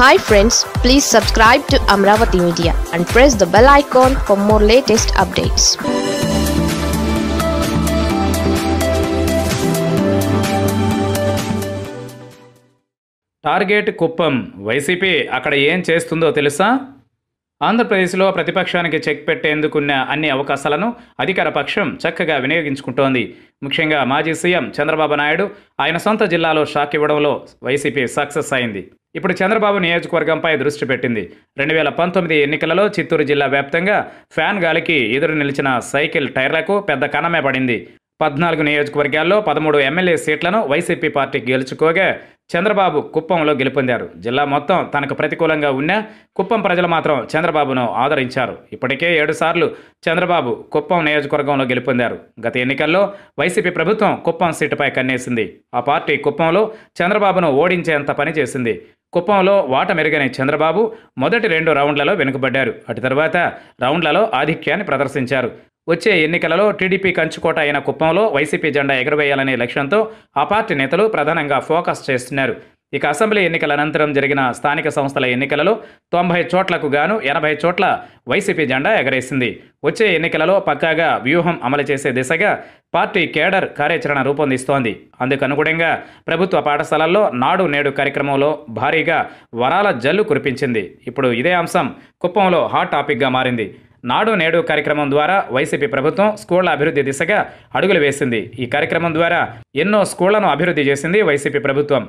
hi friends please subscribe to Amaravati media and press the bell icon for more latest updates target Kuppam YCP అక్కడ ఏం చేస్తుందో తెలుసా ఆంధ్రప్రదేశ్లో ప్రతిపక్షానికి చెక్ పెట్టేందుకున్న అన్ని అవకాశాలను అధికార పక్షం చక్కగా వినియోగించుకుంటోంది ముఖ్యంగా మాజీ సీఎం చంద్రబాబు నాయుడు ఆయన సొంత జిల్లాలో షాక్ ఇవ్వడంలో వైసీపీ సక్సెస్ అయింది ఇప్పుడు చంద్రబాబు నియోజకవర్గంపై దృష్టి పెట్టింది రెండు వేల పంతొమ్మిది ఎన్నికలలో చిత్తూరు జిల్లా వ్యాప్తంగా ఫ్యాన్ గాలికి ఎదురు నిలిచిన సైకిల్ టైర్లకు పెద్ద కనమే పడింది పద్నాలుగు నియోజకవర్గాల్లో పదమూడు ఎమ్మెల్యే సీట్లను వైసీపీ పార్టీ గెలుచుకోగా చంద్రబాబు కుప్పంలో గెలుపొందారు జిల్లా మొత్తం తనకు ప్రతికూలంగా ఉన్న కుప్పం ప్రజలు మాత్రం చంద్రబాబును ఆదరించారు ఇప్పటికే ఏడుసార్లు చంద్రబాబు కుప్పం నియోజకవర్గంలో గెలుపొందారు గత ఎన్నికల్లో వైసీపీ ప్రభుత్వం కుప్పం సీటుపై కన్నేసింది ఆ పార్టీ కుప్పంలో చంద్రబాబును ఓడించేంత పనిచేసింది కుప్పంలో వాట మెరుగని చంద్రబాబు మొదటి రెండు రౌండ్లలో వెనుకబడ్డారు అటు తర్వాత రౌండ్లలో ఆధిక్యాన్ని ప్రదర్శించారు వచ్చే ఎన్నికలలో టీడీపీ కంచుకోట అయిన కుప్పంలో వైసీపీ జెండా ఎగురవేయాలనే లక్ష్యంతో ఆ పార్టీ నేతలు ప్రధానంగా ఫోకస్ చేస్తున్నారు ఇక అసెంబ్లీ ఎన్నికల అనంతరం జరిగిన స్థానిక సంస్థల ఎన్నికలలో తొంభై చోట్లకు గాను ఎనభై చోట్ల వైసీపీ జెండా ఎగరేసింది వచ్చే ఎన్నికలలో పక్కాగా వ్యూహం అమలు చేసే దిశగా పార్టీ కేడర్ కార్యాచరణ రూపొందిస్తోంది అందుకనుగుణంగా ప్రభుత్వ పాఠశాలల్లో నాడు నేడు కార్యక్రమంలో భారీగా వరాల జల్లు కురిపించింది ఇప్పుడు ఇదే అంశం కుప్పంలో హాట్ టాపిక్గా మారింది నాడు నేడు కార్యక్రమం ద్వారా వైసీపీ ప్రభుత్వం స్కూళ్ల అభివృద్ధి దిశగా అడుగులు వేసింది ఈ కార్యక్రమం ద్వారా ఎన్నో స్కూళ్లను అభివృద్ధి చేసింది వైసీపీ ప్రభుత్వం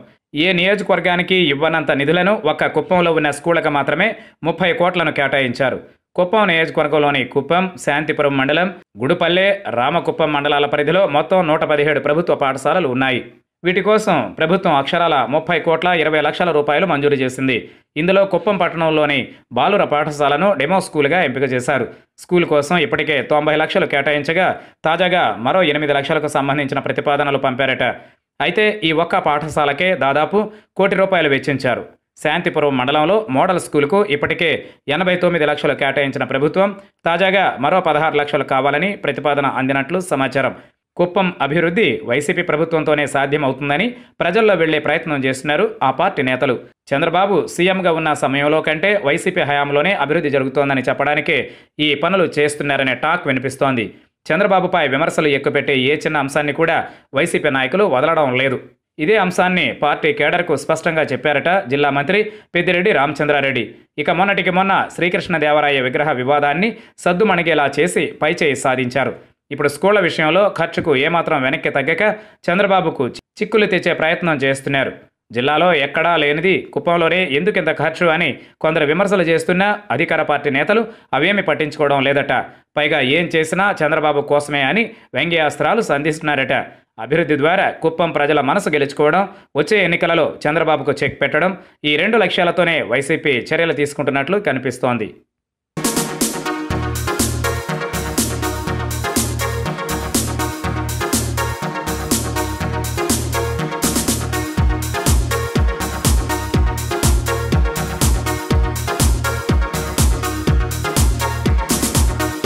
ఏ నియోజకవర్గానికి ఇవ్వనంత నిధులను ఒక్క కుప్పంలో ఉన్న స్కూళ్లకు మాత్రమే ముప్పై కోట్లను కేటాయించారు కుప్పం నియోజకవర్గంలోని కుప్పం శాంతిపురం మండలం గుడిపల్లె రామకుప్పం మండలాల పరిధిలో మొత్తం నూట పదిహేడు ప్రభుత్వ పాఠశాలలు ఉన్నాయి వీటి కోసం ప్రభుత్వం అక్షరాల ముప్పై కోట్ల ఇరవై లక్షల రూపాయలు మంజూరు చేసింది ఇందులో కుప్పం పట్టణంలోని బాలుర పాఠశాలను డెమో స్కూల్గా ఎంపిక చేశారు స్కూల్ కోసం ఇప్పటికే తొంభై లక్షలు కేటాయించగా తాజాగా మరో ఎనిమిది లక్షలకు సంబంధించిన ప్రతిపాదనలు పంపారట అయితే ఈ ఒక్క పాఠశాలకే దాదాపు కోటి రూపాయలు వెచ్చించారు శాంతిపురం మండలంలో మోడల్ స్కూల్కు ఇప్పటికే ఎనభై తొమ్మిది లక్షలు కేటాయించిన ప్రభుత్వం తాజాగా మరో పదహారు లక్షలు కావాలని ప్రతిపాదన అందినట్లు సమాచారం కుప్పం అభివృద్ధి వైసీపీ ప్రభుత్వంతోనే సాధ్యమవుతుందని ప్రజల్లో వెళ్లే ప్రయత్నం చేస్తున్నారు ఆ పార్టీ నేతలు చంద్రబాబు సీఎంగా ఉన్న సమయంలో కంటే వైసీపీ హయాంలోనే అభివృద్ధి జరుగుతోందని చెప్పడానికే ఈ పనులు చేస్తున్నారనే టాక్ వినిపిస్తోంది చంద్రబాబుపై విమర్శలు ఎక్కుపెట్టే ఏ చిన్న అంశాన్ని కూడా వైసీపీ నాయకులు వదలడం లేదు ఇదే అంశాన్ని పార్టీ కేడర్కు స్పష్టంగా చెప్పారట జిల్లా మంత్రి పెద్దిరెడ్డి రామచంద్రారెడ్డి ఇక మొన్నటికి మొన్న శ్రీకృష్ణదేవరాయ విగ్రహ వివాదాన్ని సద్దుమణిగేలా చేసి పైచేయి సాధించారు ఇప్పుడు స్కూళ్ల విషయంలో ఖర్చుకు ఏమాత్రం వెనక్కి తగ్గక చంద్రబాబుకు చిక్కులు తెచ్చే ప్రయత్నం చేస్తున్నారు జిల్లాలో ఎక్కడా లేనిది కుప్పంలోనే ఎందుకింత ఖర్చు అని కొందరు విమర్శలు చేస్తున్నా అధికార పార్టీ నేతలు అవేమి పట్టించుకోవడం లేదట పైగా ఏం చేసినా చంద్రబాబు కోసమే అని వ్యంగ్యాస్త్రాలు సంధిస్తున్నారట అభివృద్ధి ద్వారా కుప్పం ప్రజల మనసు గెలుచుకోవడం వచ్చే ఎన్నికలలో చంద్రబాబుకు చెక్ పెట్టడం ఈ రెండు లక్ష్యాలతోనే వైసీపీ చర్యలు తీసుకుంటున్నట్లు కనిపిస్తోంది